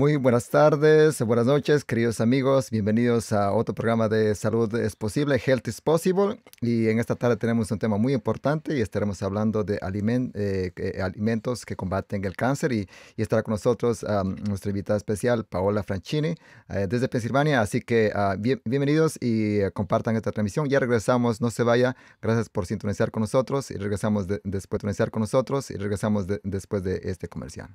Muy buenas tardes, buenas noches, queridos amigos. Bienvenidos a otro programa de Salud es Posible, Health is Possible. Y en esta tarde tenemos un tema muy importante y estaremos hablando de eh, eh, alimentos que combaten el cáncer. Y, estará con nosotros nuestra invitada especial, Paola Franchini, eh, desde Pensilvania. Así que ah, bienvenidos y compartan esta transmisión. Ya regresamos, no se vaya. Gracias por sintonizar con nosotros y regresamos después de sintonizar con nosotros y regresamos después de este comercial.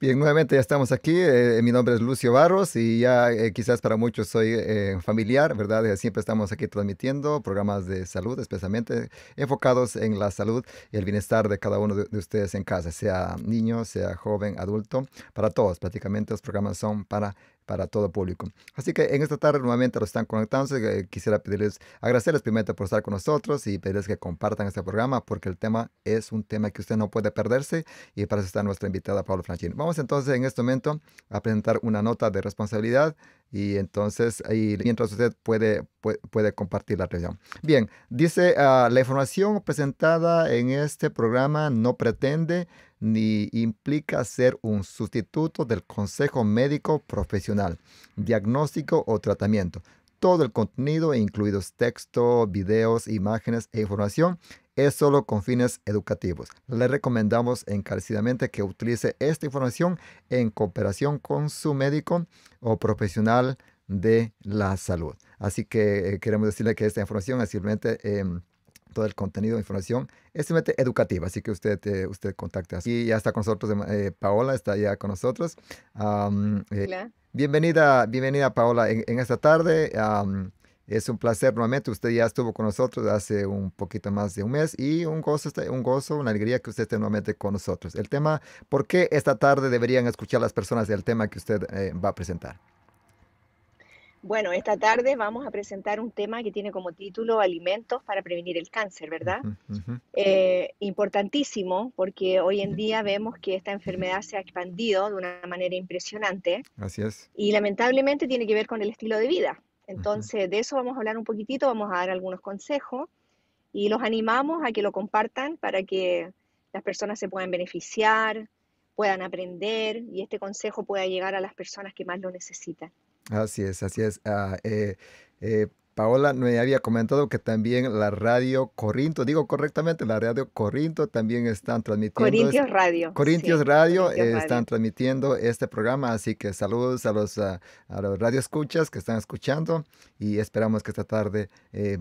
Bien, nuevamente ya estamos aquí. Eh, mi nombre es Lucio Barros y ya eh, quizás para muchos soy eh, familiar, ¿verdad? siempre estamos aquí transmitiendo programas de salud, especialmente enfocados en la salud y el bienestar de cada uno de, de ustedes en casa, sea niño, sea joven, adulto, para todos. Prácticamente los programas son para para todo público. Así que en esta tarde nuevamente los están conectando. Eh, quisiera pedirles, agradecerles primero por estar con nosotros y pedirles que compartan este programa porque el tema es un tema que usted no puede perderse y para eso está nuestra invitada Paula Franchini. Vamos entonces en este momento a presentar una nota de responsabilidad y entonces ahí mientras usted puede, puede, compartir la atención. Bien, dice ah, la información presentada en este programa no pretende ni implica ser un sustituto del consejo médico profesional, diagnóstico o tratamiento. Todo el contenido, incluidos texto, videos, imágenes e información, es solo con fines educativos. Le recomendamos encarecidamente que utilice esta información en cooperación con su médico o profesional de la salud. Así que eh, queremos decirle que esta información es simplemente... Em, todo el contenido, información, es simplemente educativa, así que usted, eh, usted contacta. Y ya está con nosotros, em, eh, Paola está ya con nosotros. Eh, Hola. Bienvenida, bienvenida Paola en, esta tarde. es un placer nuevamente, usted ya estuvo con nosotros hace un poquito más de un mes y un gozo, este, un gozo, una alegría que usted esté nuevamente con nosotros. El tema, ¿por qué esta tarde deberían escuchar las personas del tema que usted va a presentar? Bueno, esta tarde vamos a presentar un tema que tiene como título Alimentos para prevenir el cáncer, ¿verdad? Eh, importantísimo porque hoy en día vemos que esta enfermedad se ha expandido de una manera impresionante. Así es. Y lamentablemente tiene que ver con el estilo de vida. Entonces, de eso vamos a hablar un poquitito, vamos a dar algunos consejos y los animamos a que lo compartan para que las personas se puedan beneficiar, puedan aprender y este consejo pueda llegar a las personas que más lo necesitan. Así es, así es. Ah, eh, eh, Paola me había comentado que también la radio Corinto, digo correctamente, la radio Corinto también están transmitiendo. Corintios Radio. Corintios Radio están transmitiendo este programa, así que saludos a los, a, ah, a los radioescuchas que están escuchando y esperamos que esta tarde eh,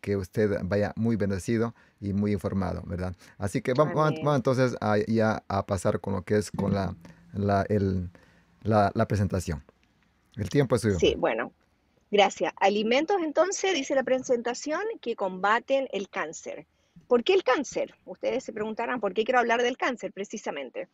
que usted vaya muy bendecido y muy informado, ¿verdad? Así que vamos, entonces a, ya a pasar con lo que es con la, la presentación. El tiempo es suyo. Sí, bueno. Gracias. Alimentos, entonces, dice la presentación, que combaten el cáncer. ¿Por qué el cáncer? Ustedes se preguntarán, ¿por qué quiero hablar del cáncer precisamente?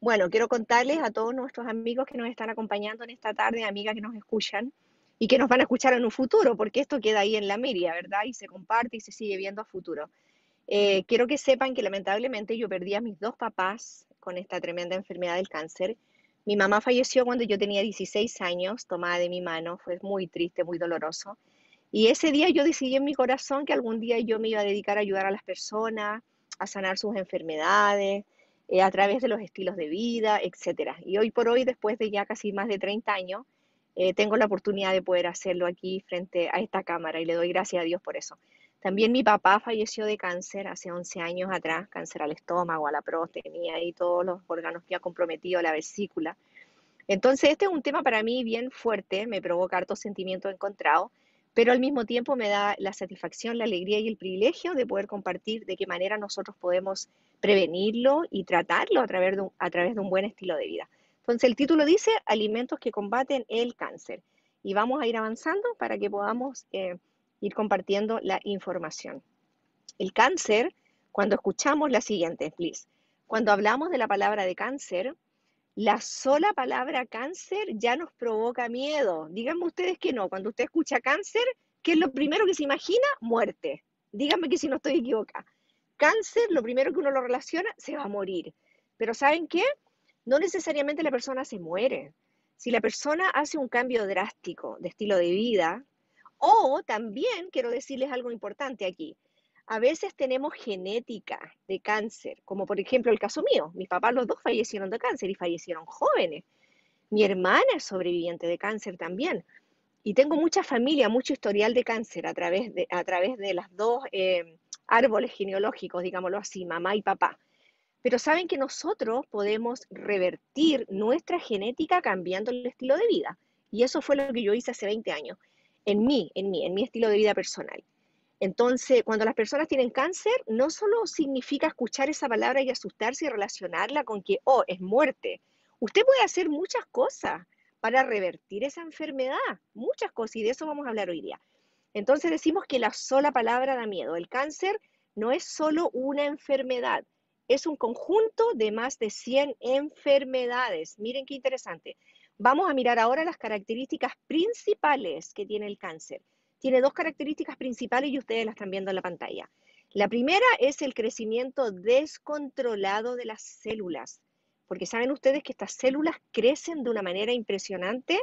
Bueno, quiero contarles a todos nuestros amigos que nos están acompañando en esta tarde, amigas que nos escuchan y que nos van a escuchar en un futuro, porque esto queda ahí en la media, ¿verdad? Y se comparte y se sigue viendo a futuro. Eh, quiero que sepan que lamentablemente yo perdí a mis dos papás con esta tremenda enfermedad del cáncer mi mamá falleció cuando yo tenía 16 años, tomada de mi mano, fue muy triste, muy doloroso. Y ese día yo decidí en mi corazón que algún día yo me iba a dedicar a ayudar a las personas, a sanar sus enfermedades, eh, a través de los estilos de vida, etc. Y hoy por hoy, después de ya casi más de 30 años, eh, tengo la oportunidad de poder hacerlo aquí frente a esta cámara y le doy gracias a Dios por eso. También mi papá falleció de cáncer hace 11 años atrás, cáncer al estómago, a la próstata, y todos los órganos que ha comprometido la vesícula. Entonces, este es un tema para mí bien fuerte, me provoca hartos sentimientos encontrados, pero al mismo tiempo me da la satisfacción, la alegría y el privilegio de poder compartir de qué manera nosotros podemos prevenirlo y tratarlo a través de un, buen estilo de vida. Entonces, el título dice Alimentos que combaten el cáncer. Y vamos a ir avanzando para que podamos... Eh, ir compartiendo la información. El cáncer, cuando escuchamos la siguiente, please. Cuando hablamos de la palabra de cáncer, la sola palabra cáncer ya nos provoca miedo. Díganme ustedes que no. Cuando usted escucha cáncer, ¿qué es lo primero que se imagina? Muerte. Díganme que si no estoy equivocada. Cáncer, lo primero que uno lo relaciona, se va a morir. Pero ¿saben qué? No necesariamente la persona se muere. Si la persona hace un cambio drástico de estilo de vida, o también quiero decirles algo importante aquí. A veces tenemos genética de cáncer, como por ejemplo el caso mío. Mis papás los dos fallecieron de cáncer y fallecieron jóvenes. Mi hermana es sobreviviente de cáncer también. Y tengo mucha familia, mucho historial de cáncer a través de, a través de las dos eh, árboles genealógicos, digámoslo así, mamá y papá. Pero saben que nosotros podemos revertir nuestra genética cambiando el estilo de vida. Y eso fue lo que yo hice hace 20 años en mí, en mí, en mi estilo de vida personal. Entonces, cuando las personas tienen cáncer, no solo significa escuchar esa palabra y asustarse y relacionarla con que, oh, es muerte. Usted puede hacer muchas cosas para revertir esa enfermedad, muchas cosas, y de eso vamos a hablar hoy día. Entonces decimos que la sola palabra da miedo. El cáncer no es solo una enfermedad, es un conjunto de más de 100 enfermedades. Miren qué interesante. Vamos a mirar ahora las características principales que tiene el cáncer. Tiene dos características principales y ustedes las están viendo en la pantalla. La primera es el crecimiento descontrolado de las células, porque saben ustedes que estas células crecen de una manera impresionante,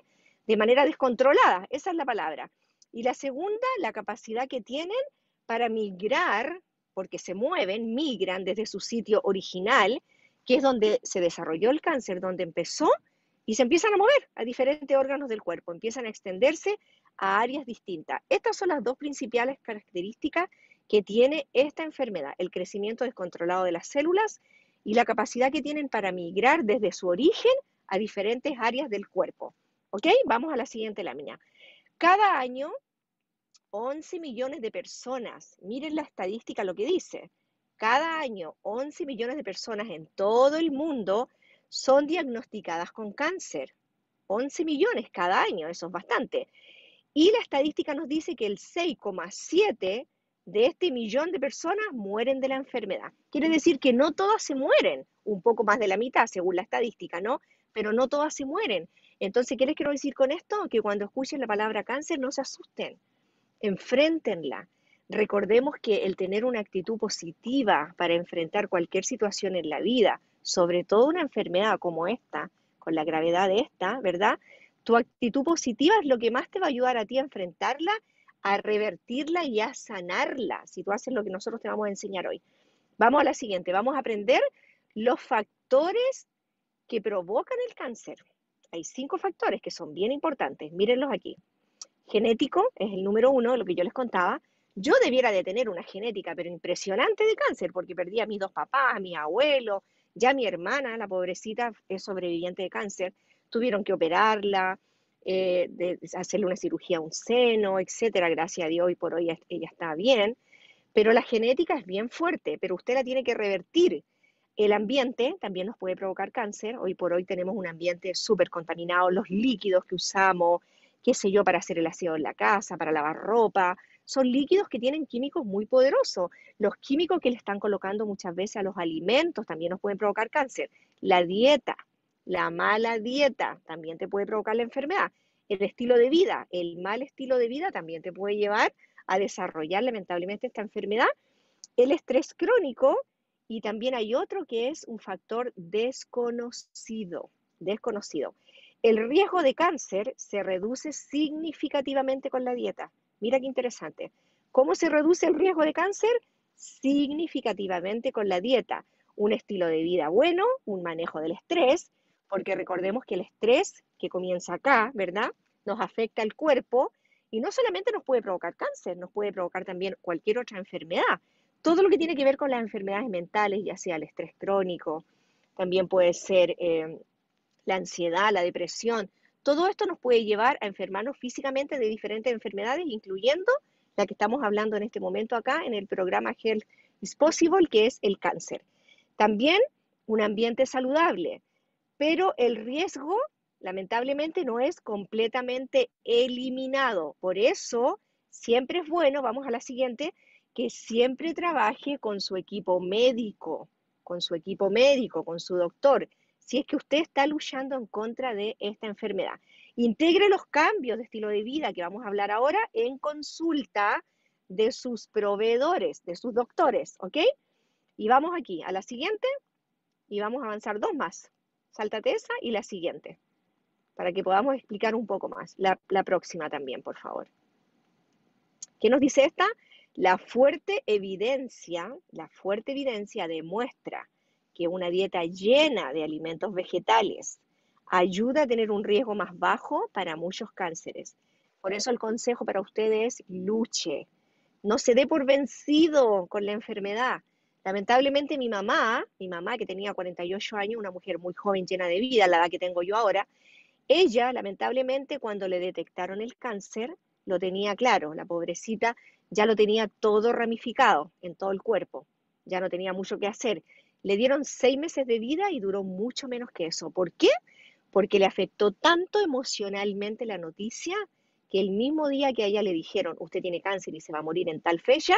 de manera descontrolada, esa es la palabra. Y la segunda, la capacidad que tienen para migrar, porque se mueven, migran desde su sitio original, que es donde se desarrolló el cáncer, donde empezó, y se empiezan a mover a diferentes órganos del cuerpo, empiezan a extenderse a áreas distintas. Estas son las dos principales características que tiene esta enfermedad, el crecimiento descontrolado de las células y la capacidad que tienen para migrar desde su origen a diferentes áreas del cuerpo. ¿Ok? Vamos a la siguiente lámina. Cada año, 11 millones de personas, miren la estadística lo que dice, cada año 11 millones de personas en todo el mundo son diagnosticadas con cáncer. 11 millones cada año, eso es bastante. Y la estadística nos dice que el 6,7 de este millón de personas mueren de la enfermedad. Quiere decir que no todas se mueren, un poco más de la mitad según la estadística, ¿no? Pero no todas se mueren. Entonces, ¿qué les quiero decir con esto? Que cuando escuchen la palabra cáncer no se asusten, enfréntenla. Recordemos que el tener una actitud positiva para enfrentar cualquier situación en la vida, sobre todo una enfermedad como esta, con la gravedad de esta, ¿verdad? Tu actitud positiva es lo que más te va a ayudar a ti a enfrentarla, a revertirla y a sanarla, si tú haces lo que nosotros te vamos a enseñar hoy. Vamos a la siguiente, vamos a aprender los factores que provocan el cáncer. Hay cinco factores que son bien importantes, mírenlos aquí. Genético es el número uno, lo que yo les contaba. Yo debiera de tener una genética, pero impresionante de cáncer, porque perdí a mis dos papás, a mi abuelo, ya mi hermana, la pobrecita, es sobreviviente de cáncer, tuvieron que operarla, eh, hacerle una cirugía a un seno, etcétera. Gracias a Dios, hoy por hoy ella está bien. Pero la genética es bien fuerte, pero usted la tiene que revertir. El ambiente también nos puede provocar cáncer. Hoy por hoy tenemos un ambiente súper contaminado, los líquidos que usamos, qué sé yo, para hacer el aseo en la casa, para lavar ropa. Son líquidos que tienen químicos muy poderosos. Los químicos que le están colocando muchas veces a los alimentos también nos pueden provocar cáncer. La dieta, la mala dieta también te puede provocar la enfermedad. El estilo de vida, el mal estilo de vida también te puede llevar a desarrollar lamentablemente esta enfermedad. El estrés crónico y también hay otro que es un factor desconocido, desconocido. El riesgo de cáncer se reduce significativamente con la dieta. Mira qué interesante. ¿Cómo se reduce el riesgo de cáncer? Significativamente con la dieta. Un estilo de vida bueno, un manejo del estrés, porque recordemos que el estrés que comienza acá, ¿verdad? Nos afecta al cuerpo y no solamente nos puede provocar cáncer, nos puede provocar también cualquier otra enfermedad. Todo lo que tiene que ver con las enfermedades mentales, ya sea el estrés crónico, también puede ser eh, la ansiedad, la depresión. Todo esto nos puede llevar a enfermarnos físicamente de diferentes enfermedades, incluyendo la que estamos hablando en este momento acá en el programa Health is Possible, que es el cáncer. También un ambiente saludable, pero el riesgo lamentablemente no es completamente eliminado. Por eso siempre es bueno, vamos a la siguiente, que siempre trabaje con su equipo médico, con su equipo médico, con su doctor si es que usted está luchando en contra de esta enfermedad. Integre los cambios de estilo de vida que vamos a hablar ahora en consulta de sus proveedores, de sus doctores, ¿ok? Y vamos aquí a la siguiente y vamos a avanzar dos más. Sáltate esa y la siguiente, para que podamos explicar un poco más. La, la próxima también, por favor. ¿Qué nos dice esta? La fuerte evidencia, la fuerte evidencia demuestra que una dieta llena de alimentos vegetales ayuda a tener un riesgo más bajo para muchos cánceres. Por eso el consejo para ustedes luche. No se dé por vencido con la enfermedad. Lamentablemente mi mamá, mi mamá que tenía 48 años, una mujer muy joven, llena de vida, la edad que tengo yo ahora, ella lamentablemente cuando le detectaron el cáncer, lo tenía claro, la pobrecita ya lo tenía todo ramificado en todo el cuerpo, ya no tenía mucho que hacer. Le dieron seis meses de vida y duró mucho menos que eso. ¿Por qué? Porque le afectó tanto emocionalmente la noticia que el mismo día que a ella le dijeron, usted tiene cáncer y se va a morir en tal fecha,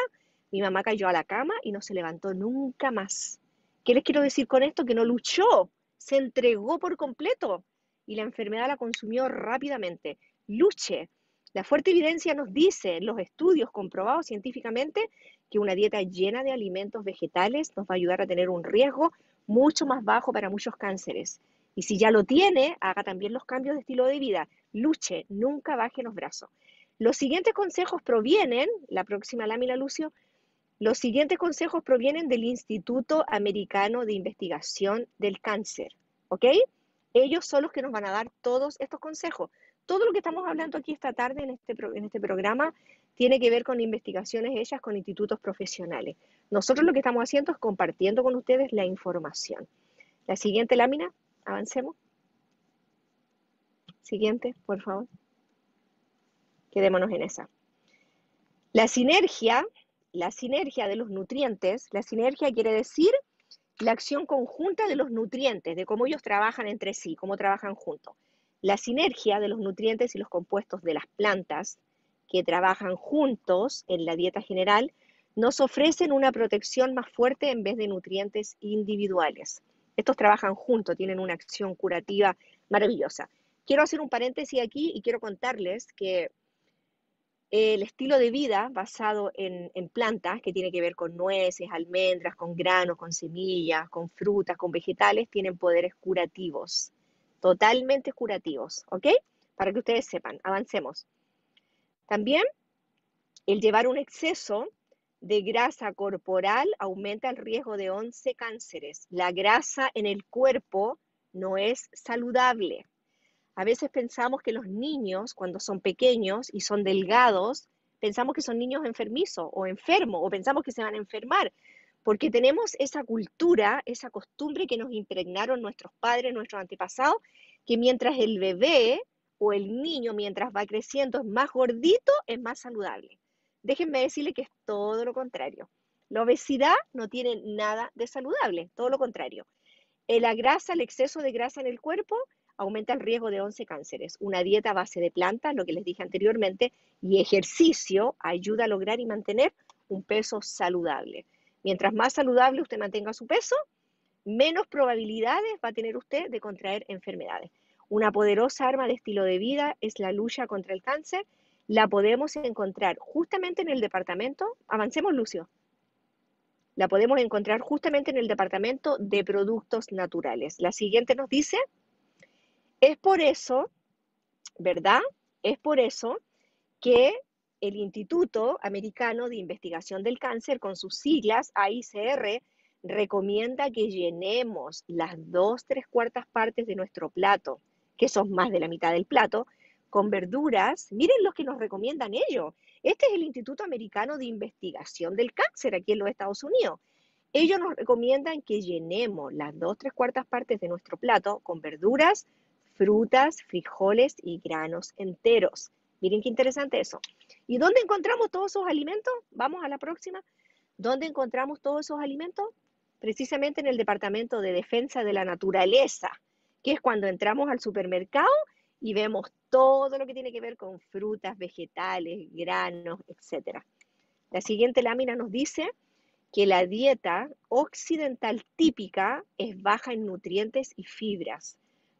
mi mamá cayó a la cama y no se levantó nunca más. ¿Qué les quiero decir con esto? Que no luchó, se entregó por completo y la enfermedad la consumió rápidamente. Luche, la fuerte evidencia nos dice, los estudios comprobados científicamente, que una dieta llena de alimentos vegetales nos va a ayudar a tener un riesgo mucho más bajo para muchos cánceres. Y si ya lo tiene, haga también los cambios de estilo de vida. Luche, nunca baje los brazos. Los siguientes consejos provienen, la próxima lámina, Lucio, los siguientes consejos provienen del Instituto Americano de Investigación del Cáncer, ¿ok? Ellos son los que nos van a dar todos estos consejos. Todo lo que estamos hablando aquí esta tarde en este, en este programa tiene que ver con investigaciones ellas con institutos profesionales. Nosotros lo que estamos haciendo es compartiendo con ustedes la información. La siguiente lámina, avancemos. Siguiente, por favor. Quedémonos en esa. La sinergia, la sinergia de los nutrientes, la sinergia quiere decir la acción conjunta de los nutrientes, de cómo ellos trabajan entre sí, cómo trabajan juntos. La sinergia de los nutrientes y los compuestos de las plantas que trabajan juntos en la dieta general nos ofrecen una protección más fuerte en vez de nutrientes individuales. Estos trabajan juntos, tienen una acción curativa maravillosa. Quiero hacer un paréntesis aquí y quiero contarles que el estilo de vida basado en, plantas, que tiene que ver con nueces, almendras, con granos, con semillas, con frutas, con vegetales, tienen poderes curativos, totalmente curativos, ¿ok? Para que ustedes sepan, avancemos. También el llevar un exceso de grasa corporal aumenta el riesgo de 11 cánceres. La grasa en el cuerpo no es saludable. A veces pensamos que los niños, cuando son pequeños y son delgados, pensamos que son niños enfermizos o enfermos, o pensamos que se van a enfermar, porque tenemos esa cultura, esa costumbre que nos impregnaron nuestros padres, nuestros antepasados, que mientras el bebé o el niño, mientras va creciendo, es más gordito, es más saludable. Déjenme decirle que es todo lo contrario. La obesidad no tiene nada de saludable, todo lo contrario. Eh, la grasa, el exceso de grasa en el cuerpo aumenta el riesgo de 11 cánceres. Una dieta a base de plantas, lo que les dije anteriormente, y ejercicio ayuda a lograr y mantener un peso saludable. Mientras más saludable usted mantenga su peso, menos probabilidades va a tener usted de contraer enfermedades. Una poderosa arma de estilo de vida es la lucha contra el cáncer. La podemos encontrar justamente en el departamento. Avancemos, Lucio. La podemos encontrar justamente en el departamento de productos naturales. La siguiente nos dice es por eso, ¿verdad? Es por eso que el Instituto Americano de Investigación del Cáncer, con sus siglas AICR, recomienda que llenemos las dos, tres cuartas partes de nuestro plato, que son más de la mitad del plato, con verduras. Miren los que nos recomiendan ellos. Este es el Instituto Americano de Investigación del Cáncer aquí en los Estados Unidos. Ellos nos recomiendan que llenemos las dos, tres cuartas partes de nuestro plato con verduras, frutas, frijoles y granos enteros. Miren qué interesante eso. ¿Y dónde encontramos todos esos alimentos? Vamos a la próxima. ¿Dónde encontramos todos esos alimentos? Precisamente en el Departamento de Defensa de la Naturaleza, que es cuando entramos al supermercado y vemos todo lo que tiene que ver con frutas, vegetales, granos, etc. La siguiente lámina nos dice que la dieta occidental típica es baja en nutrientes y fibras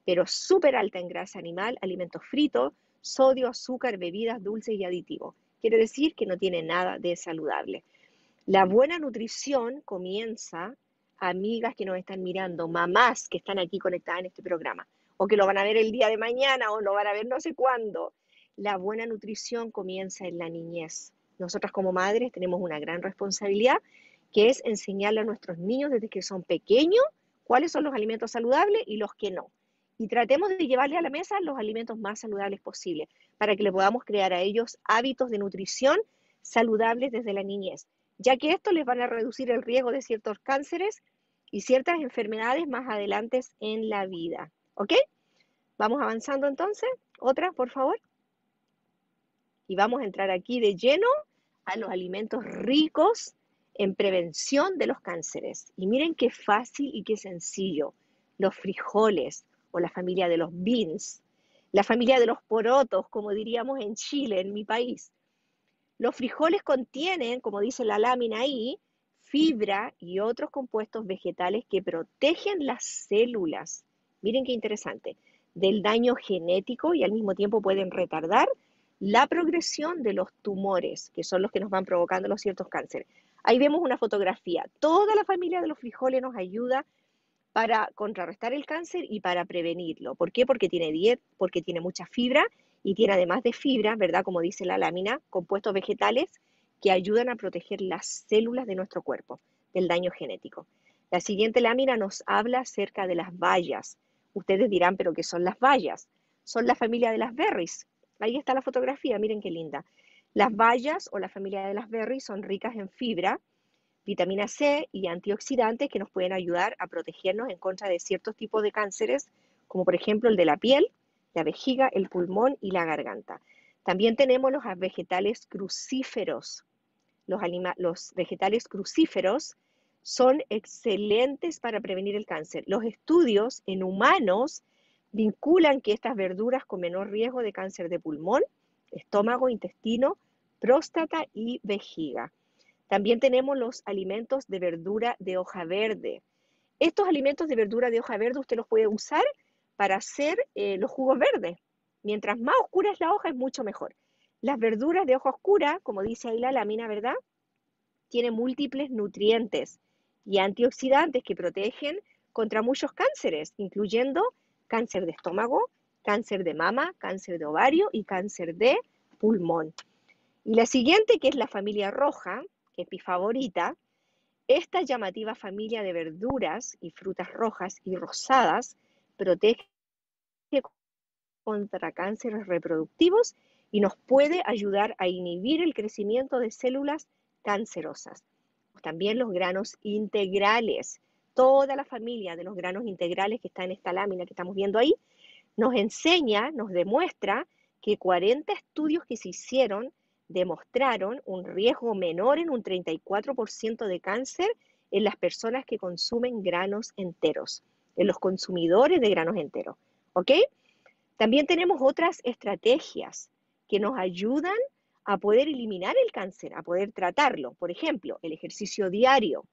pero súper alta en grasa animal, alimentos fritos, sodio, azúcar, bebidas dulces y aditivos. Quiere decir que no tiene nada de saludable. La buena nutrición comienza, amigas que nos están mirando, mamás que están aquí conectadas en este programa, o que lo van a ver el día de mañana o lo van a ver no sé cuándo. La buena nutrición comienza en la niñez. Nosotras como madres tenemos una gran responsabilidad que es enseñarle a nuestros niños desde que son pequeños cuáles son los alimentos saludables y los que no y tratemos de llevarle a la mesa los alimentos más saludables posibles para que le podamos crear a ellos hábitos de nutrición saludables desde la niñez, ya que esto les van a reducir el riesgo de ciertos cánceres y ciertas enfermedades más adelante en la vida. ¿Ok? Vamos avanzando entonces. Otra, por favor. Y vamos a entrar aquí de lleno a los alimentos ricos en prevención de los cánceres. Y miren qué fácil y qué sencillo. Los frijoles, la familia de los beans, la familia de los porotos, como diríamos en Chile, en mi país. Los frijoles contienen, como dice la lámina ahí, fibra y otros compuestos vegetales que protegen las células. Miren qué interesante, del daño genético y al mismo tiempo pueden retardar la progresión de los tumores, que son los que nos van provocando los ciertos cánceres. Ahí vemos una fotografía. Toda la familia de los frijoles nos ayuda para contrarrestar el cáncer y para prevenirlo. ¿Por qué? Porque tiene diet, porque tiene mucha fibra y tiene además de fibra, ¿verdad? Como dice la lámina, compuestos vegetales que ayudan a proteger las células de nuestro cuerpo del daño genético. La siguiente lámina nos habla acerca de las bayas. Ustedes dirán, pero ¿qué son las bayas? Son la familia de las berries. Ahí está la fotografía, miren qué linda. Las bayas o la familia de las berries son ricas en fibra, vitamina C y antioxidantes que nos pueden ayudar a protegernos en contra de ciertos tipos de cánceres, como por ejemplo el de la piel, la vejiga, el pulmón y la garganta. También tenemos los vegetales crucíferos. Los, vegetales crucíferos son excelentes para prevenir el cáncer. Los estudios en humanos vinculan que estas verduras con menor riesgo de cáncer de pulmón, estómago, intestino, próstata y vejiga. También tenemos los alimentos de verdura de hoja verde. Estos alimentos de verdura de hoja verde usted los puede usar para hacer eh, los jugos verdes. Mientras más oscura es la hoja, es mucho mejor. Las verduras de hoja oscura, como dice ahí la lámina, ¿verdad? Tienen múltiples nutrientes y antioxidantes que protegen contra muchos cánceres, incluyendo cáncer de estómago, cáncer de mama, cáncer de ovario y cáncer de pulmón. Y la siguiente, que es la familia roja, epi favorita, esta llamativa familia de verduras y frutas rojas y rosadas protege contra cánceres reproductivos y nos puede ayudar a inhibir el crecimiento de células cancerosas. También los granos integrales, toda la familia de los granos integrales que está en esta lámina que estamos viendo ahí, nos enseña, nos demuestra que 40 estudios que se hicieron demostraron un riesgo menor en un 34% de cáncer en las personas que consumen granos enteros, en los consumidores de granos enteros. ¿Ok? También tenemos otras estrategias que nos ayudan a poder eliminar el cáncer, a poder tratarlo. Por ejemplo, el ejercicio diario.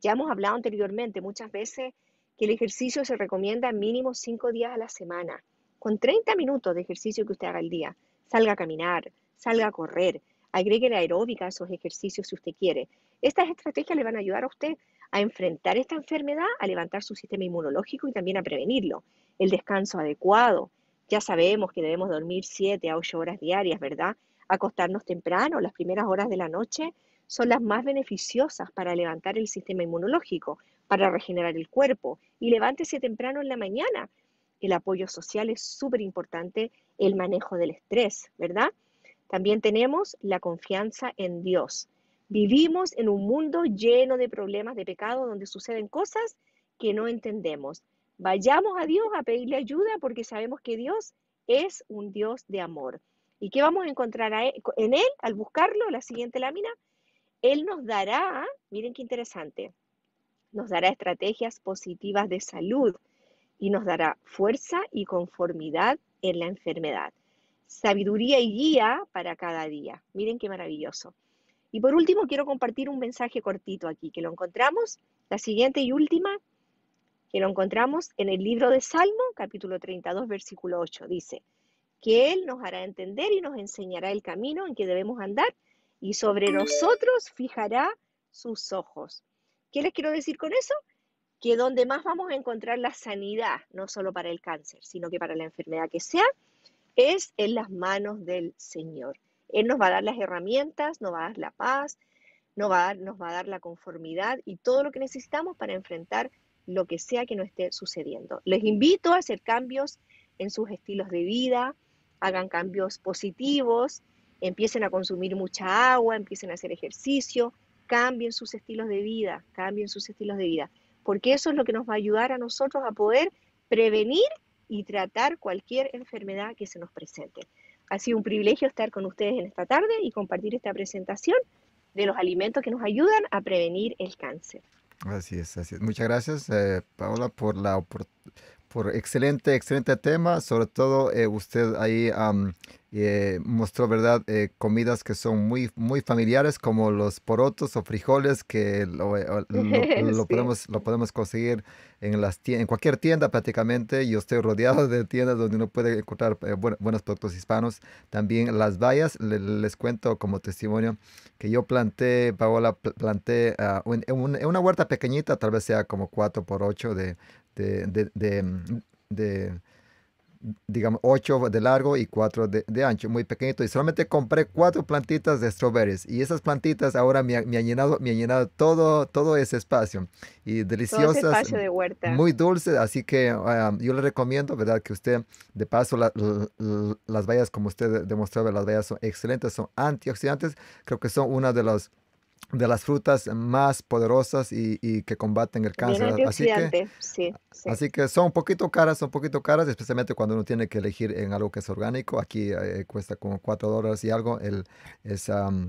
Ya hemos hablado anteriormente muchas veces que el ejercicio se recomienda mínimo cinco días a la semana, con 30 minutos de ejercicio que usted haga al día. Salga a caminar, salga a correr, agregue la aeróbica a esos ejercicios si usted quiere. Estas estrategias le van a ayudar a usted a enfrentar esta enfermedad, a levantar su sistema inmunológico y también a prevenirlo. El descanso adecuado. Ya sabemos que debemos dormir 7 a 8 horas diarias, ¿verdad? Acostarnos temprano, las primeras horas de la noche son las más beneficiosas para levantar el sistema inmunológico, para regenerar el cuerpo. Y levántese temprano en la mañana. El apoyo social es súper importante, el manejo del estrés, ¿verdad? También tenemos la confianza en Dios. Vivimos en un mundo lleno de problemas, de pecado, donde suceden cosas que no entendemos. Vayamos a Dios a pedirle ayuda porque sabemos que Dios es un Dios de amor. ¿Y qué vamos a encontrar e-, en Él al buscarlo? La siguiente lámina. Él nos dará, miren qué interesante, nos dará estrategias positivas de salud y nos dará fuerza y conformidad en la enfermedad sabiduría y guía para cada día. Miren qué maravilloso. Y por último, quiero compartir un mensaje cortito aquí, que lo encontramos, la siguiente y última, que lo encontramos en el libro de Salmo, capítulo 32, versículo 8. Dice, que Él nos hará entender y nos enseñará el camino en que debemos andar y sobre nosotros fijará sus ojos. ¿Qué les quiero decir con eso? Que donde más vamos a encontrar la sanidad, no solo para el cáncer, sino que para la enfermedad que sea, es en las manos del Señor. Él nos va a dar las herramientas, nos va a dar la paz, nos va a dar, nos va a dar la conformidad y todo lo que necesitamos para enfrentar lo que sea que nos esté sucediendo. Les invito a hacer cambios en sus estilos de vida, hagan cambios positivos, empiecen a consumir mucha agua, empiecen a hacer ejercicio, cambien sus estilos de vida, cambien sus estilos de vida, porque eso es lo que nos va a ayudar a nosotros a poder prevenir y tratar cualquier enfermedad que se nos presente. Ha sido un privilegio estar con ustedes en esta tarde y compartir esta presentación de los alimentos que nos ayudan a prevenir el cáncer. Así es, así es. Muchas gracias, eh, Paola, por la por, excelente, excelente tema. Sobre todo eh, usted ahí eh, mostró verdad eh, comidas que son muy muy familiares como los porotos o frijoles que lo, eh, podemos lo podemos conseguir en las en cualquier tienda prácticamente yo estoy rodeado de tiendas donde uno puede encontrar eh, buenos productos hispanos también las bayas les cuento como testimonio que yo planté Paola planté ah, en una huerta pequeñita tal vez sea como 4 por 8 de, de, de mm, digamos, ocho de largo y cuatro de, ancho, muy pequeñito. Y solamente compré cuatro plantitas de strawberries. Y esas plantitas ahora me, me han llenado, me han llenado todo, todo ese espacio. Y deliciosas. Muy dulces. Así que um, yo le recomiendo, ¿verdad? Que usted, de paso, las bayas, como usted demostraba, las bayas son excelentes, son antioxidantes. Creo que son una de las de las frutas más poderosas y, y que combaten el cáncer. Así que, así que son un poquito caras, son un poquito caras, especialmente cuando uno tiene que elegir en algo que es orgánico. Aquí eh, cuesta como cuatro dólares y algo el, es, mm,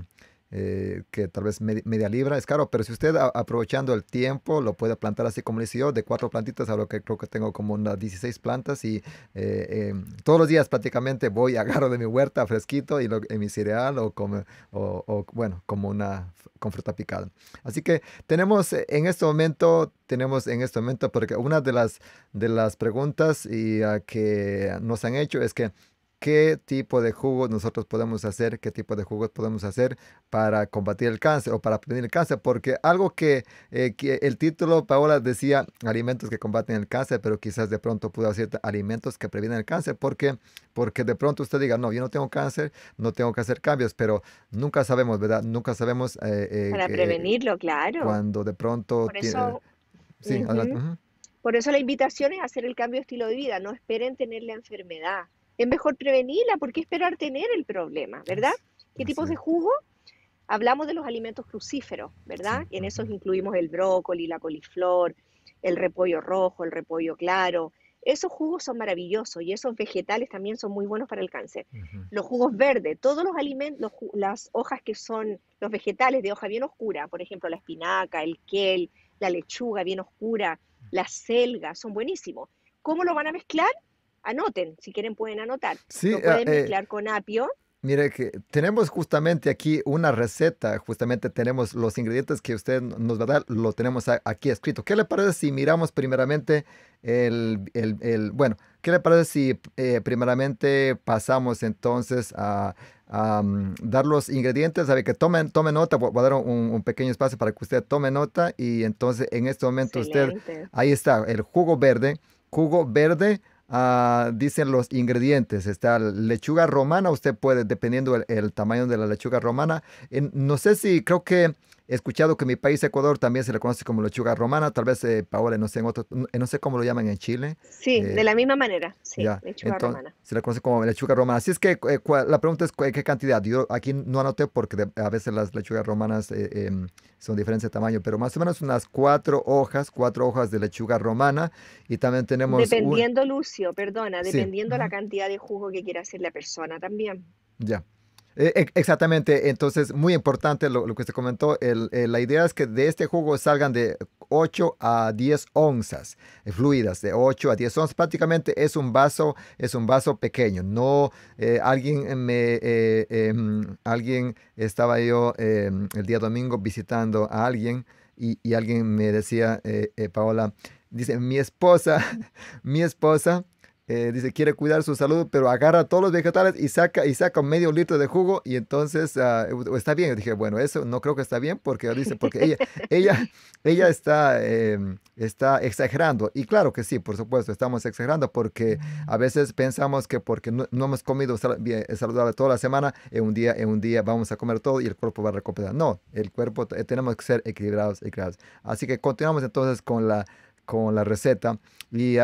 eh, que tal vez media, libra es caro, pero si usted aprovechando el tiempo lo puede plantar así como le hice yo, de cuatro plantitas, a lo que creo que tengo como unas 16 plantas y eh, em, todos los días prácticamente voy, agarro de mi huerta fresquito y, lo, en mi cereal o, como, o, bueno, como una con fruta picada. Así que tenemos eh, en este momento, tenemos en este momento, porque una de las, de las preguntas y, ah, que nos han hecho es que qué tipo de jugos nosotros podemos hacer, qué tipo de jugos podemos hacer para combatir el cáncer o para prevenir el cáncer, porque algo que, eh, el título, Paola, decía alimentos que combaten el cáncer, pero quizás de pronto pueda decir alimentos que previenen el cáncer, porque, porque de pronto usted diga, no, yo no tengo cáncer, no tengo que hacer cambios, pero nunca sabemos, ¿verdad? Nunca sabemos... Eh, eh, para prevenirlo, claro. Cuando de pronto... Por eso... sí, Por eso la invitación es hacer el cambio de estilo de vida, no esperen tener la enfermedad es mejor prevenirla, porque esperar tener el problema, verdad? ¿Qué tipos de jugo? Hablamos de los alimentos crucíferos, ¿verdad? en esos incluimos el brócoli, la coliflor, el repollo rojo, el repollo claro. Esos jugos son maravillosos y esos vegetales también son muy buenos para el cáncer. Los jugos verdes, todos los alimentos, las hojas que son los vegetales de hoja bien oscura, por ejemplo, la espinaca, el kel, la lechuga bien oscura, mm. la selga, son buenísimos. ¿Cómo lo van a mezclar? Anoten, si quieren pueden anotar. Sí, Lo ah, pueden eh, mezclar con apio. Mire que tenemos justamente aquí una receta, justamente tenemos los ingredientes que usted nos va a dar, lo tenemos aquí escrito. ¿Qué le parece si miramos primeramente el, el, el bueno, qué le parece si eh, primeramente pasamos entonces a, mm, dar los ingredientes? A ver, que tomen, tomen nota, voy a dar un, pequeño espacio para que usted tome nota y entonces en este momento usted, ahí está, el jugo verde, jugo verde Ah, dicen los ingredientes. Está lechuga romana, usted puede, dependiendo el, tamaño de la lechuga romana. no sé si creo que He escuchado que mi país, Ecuador, también se le conoce como lechuga romana, tal vez, eh, Paola, no sé, en otro, no sé cómo lo llaman en Chile. Sí, de eh, la misma manera, sí, lechuga romana. Se le conoce como lechuga romana. Así es que eh, la pregunta es qué cantidad. Yo aquí no anoté porque a veces las lechugas romanas em, son diferentes de tamaño, pero más o menos unas cuatro hojas, cuatro hojas de lechuga romana y también tenemos... Dependiendo, Lucio, perdona, dependiendo la cantidad de jugo que quiera hacer la persona también. Ya. Eh, exactamente, entonces muy importante lo, que se comentó, eh, la idea es que de este jugo salgan de 8 a 10 onzas eh, fluidas, de 8 a 10 onzas, prácticamente es un vaso, es un vaso pequeño, no alguien me, em, alguien estaba yo em, el día domingo visitando a alguien y alguien me decía, Paola, dice, mi esposa, mi esposa, eh, dice, quiere cuidar su salud, pero agarra todos los vegetales y saca, y saca medio litro de jugo y entonces ah, está bien. Yo dije, bueno, eso no creo que está bien porque dice, porque ella, ella, ella está, em, está exagerando. Y claro que sí, por supuesto, estamos exagerando porque a veces pensamos que porque no, hemos comido eh, saludable toda la semana, en un día, en un día vamos a comer todo y el cuerpo va a recuperar. No, el cuerpo, eh, tenemos que ser equilibrados, equilibrados. Así que continuamos entonces con la, con la receta y...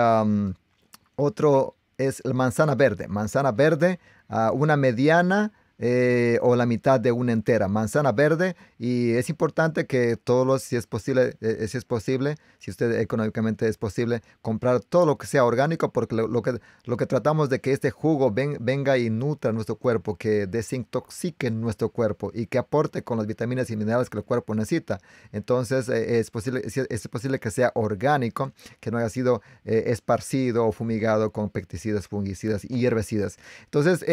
Otro es la manzana verde. Manzana verde, ah, una mediana eh, o la mitad de una entera, manzana verde. Y es importante que todos los, si es posible, eh, eh, si es posible, si usted económicamente es posible, comprar todo lo que sea orgánico, porque lo, que, lo que tratamos de que este jugo venga y nutra nuestro cuerpo, que desintoxique nuestro cuerpo y que aporte con las vitaminas y minerales que el cuerpo necesita. Entonces es, posible, es posible que sea orgánico, que no haya sido esparcido o fumigado con pesticidas, fungicidas y herbicidas. Entonces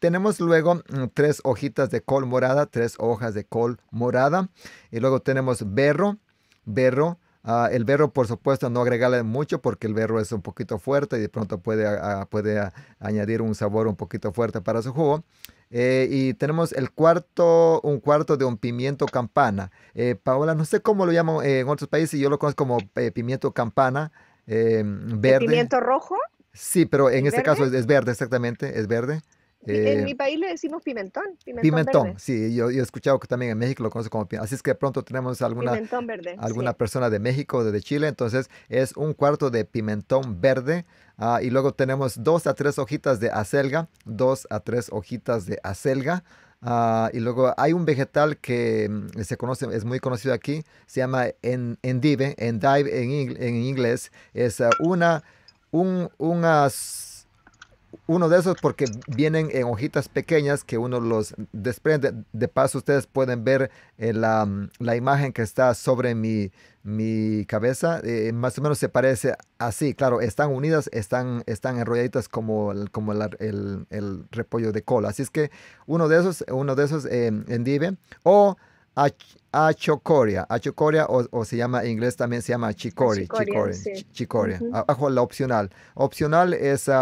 tenemos luego mm, tres hojitas de col morada, tres hojas de col morada. Y luego tenemos berro, berro. Ah, el berro, por supuesto, no agregarle mucho porque el berro es un poquito fuerte y de pronto puede, ah, ah, puede añadir un sabor un poquito fuerte para su jugo. Eh, y tenemos el cuarto, un cuarto de un pimiento campana. Eh, Paola, no sé cómo lo llaman eh, en otros países, yo lo conozco como pimiento campana verde. ¿Pimiento rojo? Sí, pero en este caso es, verde, exactamente, es verde en eh, mi país le decimos pimentón. Pimentón, sí, yo, he escuchado que también en México lo conocen como pimentón. Así es que pronto tenemos alguna, alguna persona de México, o de Chile, entonces es un cuarto de pimentón verde. Ah, y luego tenemos dos a tres hojitas de acelga, dos a tres hojitas de acelga. Ah, y luego hay un vegetal que mm, se conoce, es muy conocido aquí, se llama en, endive, endive en, en inglés, es ah, una, un, unas uno de esos porque vienen en hojitas pequeñas que uno los desprende. De paso, ustedes pueden ver eh, mm, la, imagen que está sobre mi, mi cabeza. Eh, más o menos se parece así. Claro, están unidas, están, están enrolladitas como, como el, el, repollo de cola. Así es que uno de esos, uno de esos eh, en endive o achocoria, achocoria o, o, se llama en inglés también se llama chicoria, chicoria, Abajo la opcional. Opcional es eh,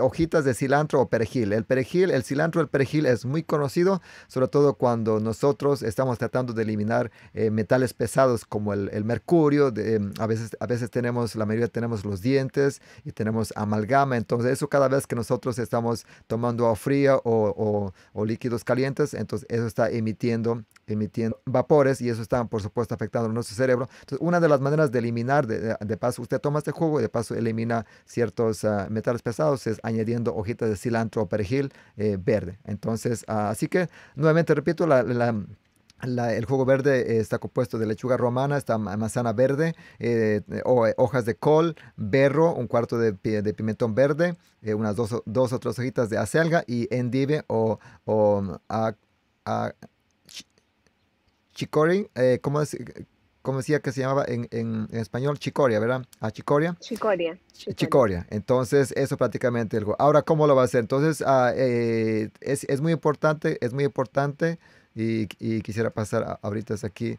hojitas de cilantro o perejil. El perejil, el cilantro, el perejil es muy conocido, sobre todo cuando nosotros estamos tratando de eliminar eh, metales pesados como el, mercurio. Em, a veces, a veces tenemos, la mayoría tenemos los dientes y tenemos amalgama. Entonces eso cada vez que nosotros estamos tomando agua fría o, o líquidos calientes, entonces eso está emitiendo, emitiendo vapor y eso está, por supuesto, afectando nuestro cerebro. Entonces, una de las maneras de eliminar, de, paso, usted toma este jugo y de paso elimina ciertos ah, metales pesados es añadiendo hojitas de cilantro o perejil eh, verde. Entonces, ah, así que, nuevamente, repito, el jugo verde está compuesto de lechuga romana, está manzana verde, eh, o, eh, hojas de col, berro, un cuarto de, de pimentón verde, unas dos, dos, o tres hojitas de acelga y endive o, o a, Chicoria, eh, ¿cómo, decía que se llamaba en, español? Chicoria, ¿verdad? Ah, ¿A Chicoria? Chicoria. Chicoria. Entonces, eso prácticamente. El, ahora, ¿cómo lo va a hacer? Entonces, ah, eh, es, muy importante, es muy importante y, quisiera pasar ahorita aquí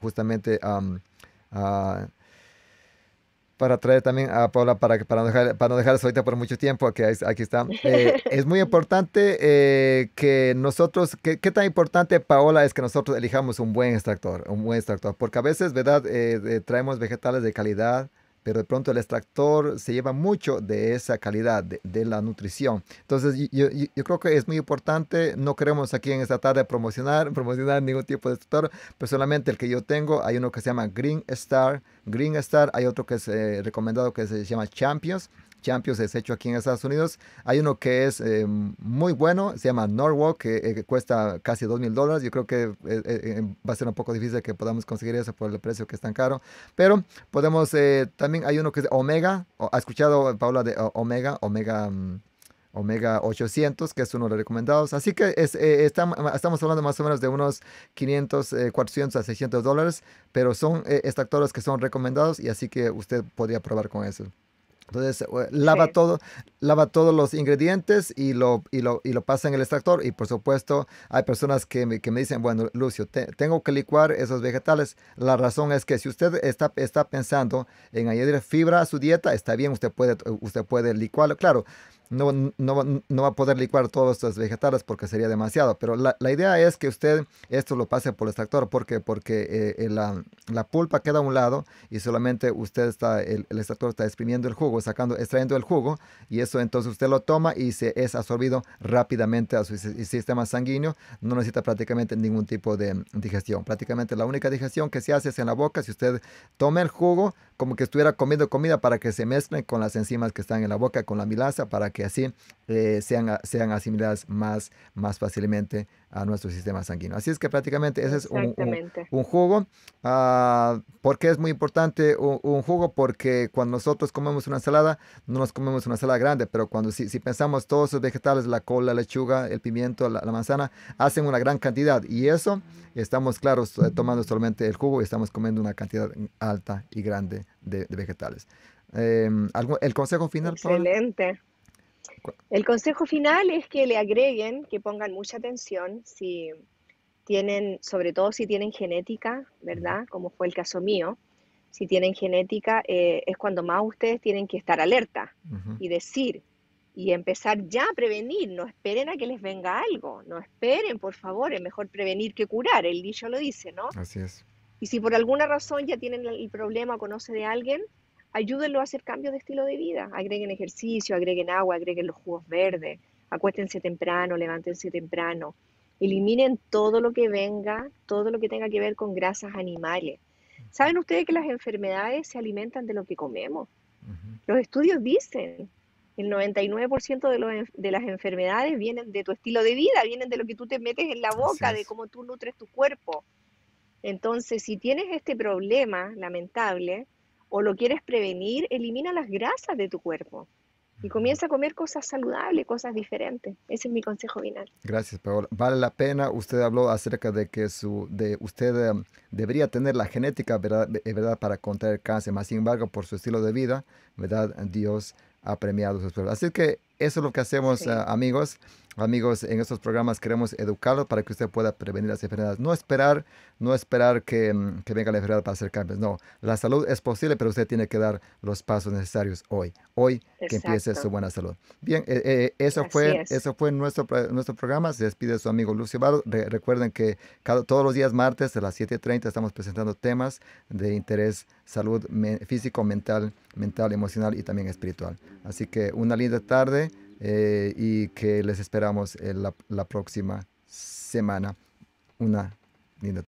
justamente a para traer también a Paola para, para, no, dejar, para no dejar ahorita por mucho tiempo, aquí, aquí está. Eh, es muy importante eh, que nosotros, ¿qué, tan importante, Paola, es que nosotros elijamos un buen extractor, un buen extractor? Porque a veces, ¿verdad? Eh, traemos vegetales de calidad, pero de pronto el extractor se lleva mucho de esa calidad, de, la nutrición. Entonces, yo, yo, creo que es muy importante, no queremos aquí en esta tarde promocionar, promocionar ningún tipo de extractor, pero solamente el que yo tengo, hay uno que se llama Green Star, Green Star, hay otro que es eh, recomendado que se llama Champions, Champions es hecho aquí en Estados Unidos. Hay uno que es eh, muy bueno, se llama Norwalk, eh, que, cuesta casi dos mil dólares. Yo creo que eh, va a ser un poco difícil que podamos conseguir eso por el precio que es tan caro. Pero podemos, también hay uno que es Omega. ¿Ha escuchado, Paula, de Omega? Omega... Mm, Omega 800, que es uno de los recomendados. Así que es, estamos, estamos hablando más o menos de unos 500, 400 a 600 dólares, pero son extractores que son recomendados y así que usted podría probar con eso. Entonces eh, lava todo, lava todos los ingredientes y lo, y lo, y lo pasa en el extractor. Y por supuesto, hay personas que me, que me dicen, bueno, Lucio, tengo que licuar esos vegetales. La razón es que si usted está, está pensando en añadir fibra a su dieta, está bien, usted puede, usted puede licuarlo. Claro, no, va a poder licuar todos estos vegetales porque sería demasiado. Pero la, idea es que usted esto lo pase por el extractor porque, porque eh, la, pulpa queda a un lado y solamente usted está, el, extractor está exprimiendo el jugo, sacando, extrayendo el jugo y eso entonces usted lo toma y se es absorbido rápidamente a su sistema sanguíneo. No necesita prácticamente ningún tipo de mm, digestión. Prácticamente la única digestión que se hace es en la boca. Si usted toma el jugo como que estuviera comiendo comida para que se mezcle con las enzimas que están en la boca, con la milasa, para que así eh, sean, sean asimiladas más, más fácilmente a nuestro sistema sanguíneo. Así es que prácticamente ese es un, un, jugo. porque ah, ¿Por es muy importante un, jugo? Porque cuando nosotros comemos una ensalada, no nos comemos una ensalada grande, pero cuando si, pensamos todos los vegetales, la cola, la lechuga, el pimiento, la, manzana, hacen una gran cantidad y eso estamos claros eh, tomando solamente el jugo y estamos comiendo una cantidad alta y grande de, vegetales. Em, ¿El consejo final? Excelente. El consejo final es que le agreguen, que pongan mucha atención, si tienen, sobre todo si tienen genética, ¿verdad? Como fue el caso mío, si tienen genética, eh, es cuando más ustedes tienen que estar alerta y decir y empezar ya a prevenir, no esperen a que les venga algo, no esperen, por favor, es mejor prevenir que curar, el dicho lo dice, ¿no? Así es. Y si por alguna razón ya tienen el problema, o conoce de alguien, ayúdenlo a hacer cambios de estilo de vida. Agreguen ejercicio, agreguen agua, agreguen los jugos verdes, acuéstense temprano, levántense temprano. Eliminen todo lo que venga, todo lo que tenga que ver con grasas animales. ¿Saben ustedes que las enfermedades se alimentan de lo que comemos? Los estudios dicen, el 99% de, de, las enfermedades vienen de tu estilo de vida, vienen de lo que tú te metes en la boca, de cómo tú nutres tu cuerpo. Entonces, si tienes este problema lamentable, o lo quieres prevenir, elimina las grasas de tu cuerpo y comienza a comer cosas saludables, cosas diferentes. Ese es mi consejo final. Gracias, Paola. Vale la pena. Usted habló acerca de que su, de usted em, debería tener la genética, ¿verdad? Eh, ¿verdad? Para contraer cáncer. Más sin embargo, por su estilo de vida, ¿verdad? Dios ha premiado sus suerte. Así que eso es lo que hacemos, eh, amigos. Amigos, en estos programas queremos educarlos para que usted pueda prevenir las enfermedades. No esperar, no esperar mm, que, venga la enfermedad para hacer cambios. No, la salud es posible, pero usted tiene que dar los pasos necesarios hoy. Hoy que empiece su buena salud. Bien, eh, eh, eso, fue, eso fue nuestro, nuestro programa. Se despide su amigo Lucio Barro. recuerden que todos los días martes a las 7.30 estamos presentando temas de interés salud físico, mental, mental, emocional y también espiritual. Así que una linda tarde eh, y que les esperamos eh, la, la próxima semana. Una linda